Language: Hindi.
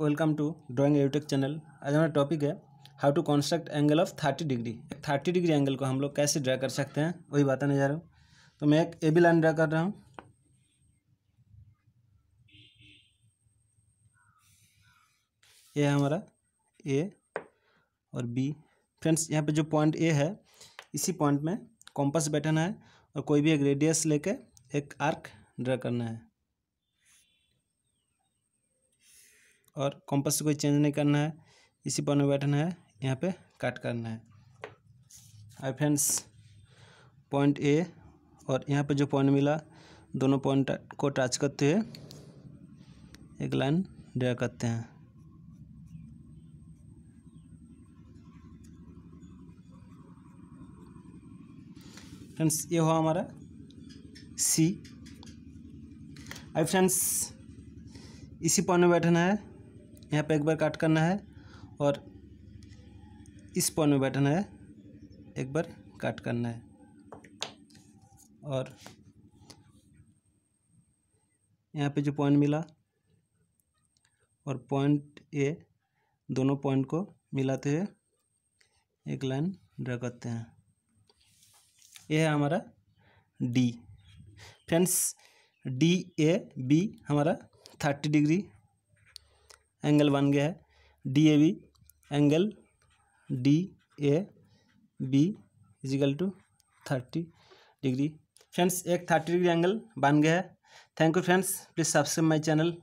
welcome to drawing YouTube channel आज हमारा टॉपिक है how to construct angle of thirty degree thirty degree angle को हम लोग कैसे ड्रा कर सकते हैं वही बताने जा रहा हूँ तो मैं एक ए बी लाइन ड्रा कर रहा हूँ ये है हमारा ए और बी फ्रेंड्स यहाँ पे जो पॉइंट ए है इसी पॉइंट में कॉम्पस बैठना है और कोई भी एक रेडियस लेके एक आर्क ड्रा करना है और कॉम्पस से कोई चेंज नहीं करना है इसी पर में बैठना है यहाँ पे काट करना है आई फ्रेंड्स पॉइंट ए और यहाँ पे जो पॉइंट मिला दोनों पॉइंट को टच करते हुए एक लाइन ड्रा करते हैं फ्रेंड्स ये हुआ हमारा सी आई फ्रेंड्स इसी पॉइंट में बैठना है यहाँ पे एक बार काट करना है और इस पॉइंट में बैठना है एक बार काट करना है और यहाँ पे जो पॉइंट मिला और पॉइंट ए दोनों पॉइंट को मिलाते हुए एक लाइन ड्रा करते हैं यह है हमारा D friends D A B हमारा थर्टी डिग्री एंगल बन गया है D A B angle D A B equal to thirty degree friends एक थर्टी डिग्री एंगल बन गया है thank you friends please subscribe my channel